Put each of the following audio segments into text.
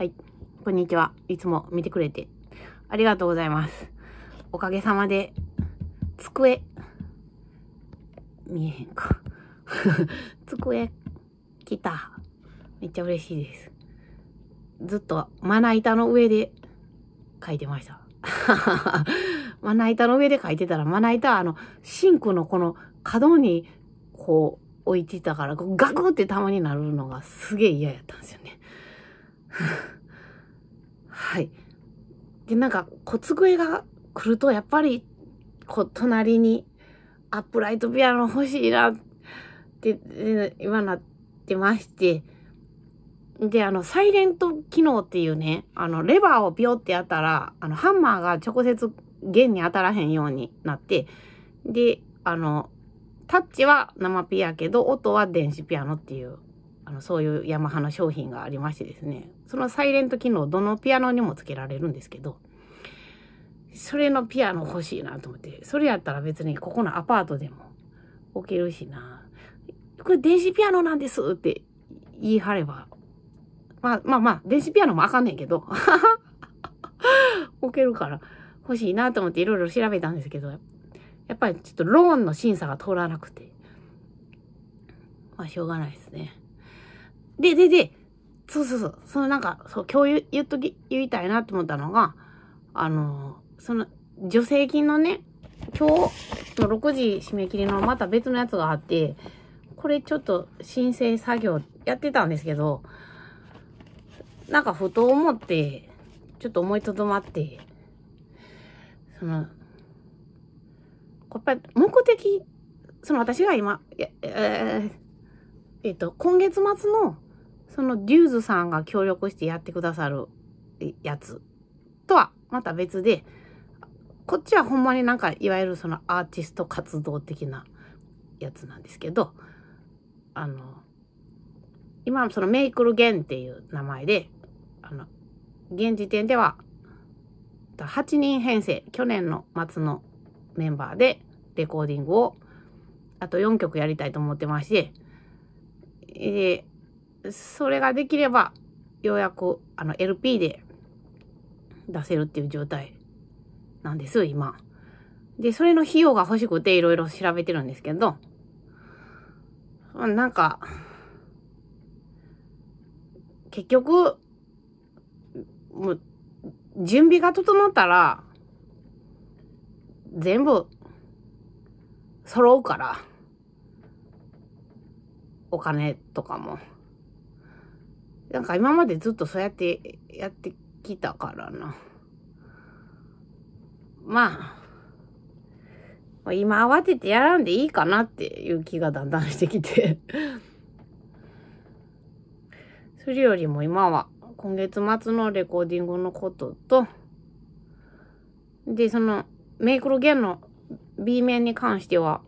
はい。こんにちは。いつも見てくれてありがとうございます。おかげさまで、机、見えへんか。机、来た。めっちゃ嬉しいです。ずっとまな板の上で書いてました。まな板の上で書いてたら、まな板はあの、シンクのこの角にこう置いてたから、ガクってたまになるのがすげえ嫌やったんですよね。はい。で、なんか、骨笛が来ると、やっぱり、こう、隣に、アップライトピアノ欲しいな、って、今なってまして、で、あの、サイレント機能っていうね、あの、レバーをピョってやったら、あの、ハンマーが直接弦に当たらへんようになって、で、あの、タッチは生ピアけど、音は電子ピアノっていうあの、そういうヤマハの商品がありましてですね、そのサイレント機能、どのピアノにもつけられるんですけど、それのピアノ欲しいなと思って、それやったら別にここのアパートでも置けるしな。これ電子ピアノなんですって言い張れば、まあまあまあ、電子ピアノもあかんねんけど、置けるから欲しいなと思っていろいろ調べたんですけど、やっぱりちょっとローンの審査が通らなくて、まあしょうがないですね。で、で、で、そうそうそう、そのなんか、そう、今日言っとき、言いたいなって思ったのが、あの、その、助成金のね、今日の6時締め切りのまた別のやつがあって、これちょっと申請作業やってたんですけど、なんかふと思って、ちょっと思いとどまって、その、やっぱり目的、その私が今、ええー、えっと、今月末のそのデューズさんが協力してやってくださるやつとはまた別で、こっちはほんまになんかいわゆるそのアーティスト活動的なやつなんですけど、あの、今そのメイクルゲンっていう名前で、あの、現時点では8人編成、去年の末のメンバーでレコーディングをあと4曲やりたいと思ってまして、えそれができれば、ようやく、あの、LP で出せるっていう状態なんです、今。で、それの費用が欲しくて、いろいろ調べてるんですけど、なんか、結局、もう、準備が整ったら、全部、揃うから、お金とかも。なんか今までずっとそうやってやってきたからな。まあ、今慌ててやらんでいいかなっていう気がだんだんしてきて それよりも今は今月末のレコーディングのことと、で、そのメイクロゲンの B 面に関しては、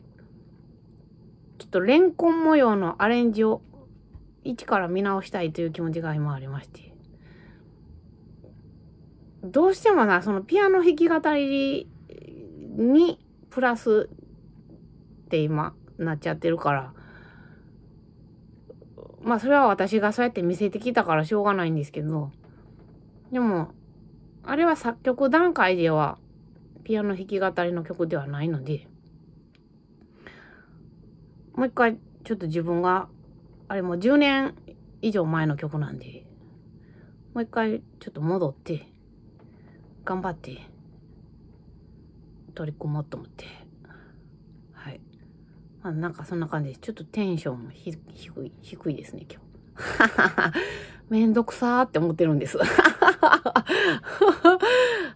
ちょっとレンコン模様のアレンジを一から見直したいという気持ちが今ありまして。どうしてもな、そのピアノ弾き語りにプラスって今なっちゃってるから、まあそれは私がそうやって見せてきたからしょうがないんですけど、でも、あれは作曲段階ではピアノ弾き語りの曲ではないので、もう一回ちょっと自分があれも10年以上前の曲なんで、もう一回ちょっと戻って、頑張って、取り組もうと思って。はい。まあなんかそんな感じです。ちょっとテンションひ低い、低いですね、今日。めんどくさーって思ってるんです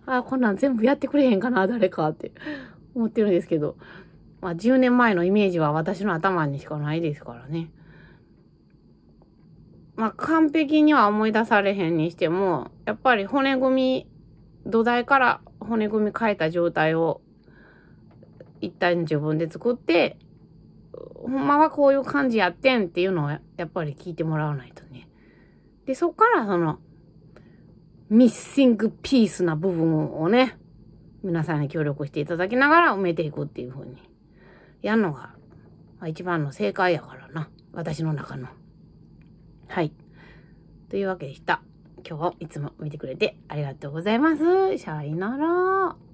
あ、こんなん全部やってくれへんかな、誰かって思ってるんですけど。まあ10年前のイメージは私の頭にしかないですからね。まあ、完璧には思い出されへんにしても、やっぱり骨組み、土台から骨組み変えた状態を一旦自分で作って、ほんまはこういう感じやってんっていうのをやっぱり聞いてもらわないとね。で、そっからその、ミッシングピースな部分をね、皆さんに協力していただきながら埋めていくっていう風に、やるのが、一番の正解やからな。私の中の。はい。というわけでした。今日いつも見てくれてありがとうございます。さよなら。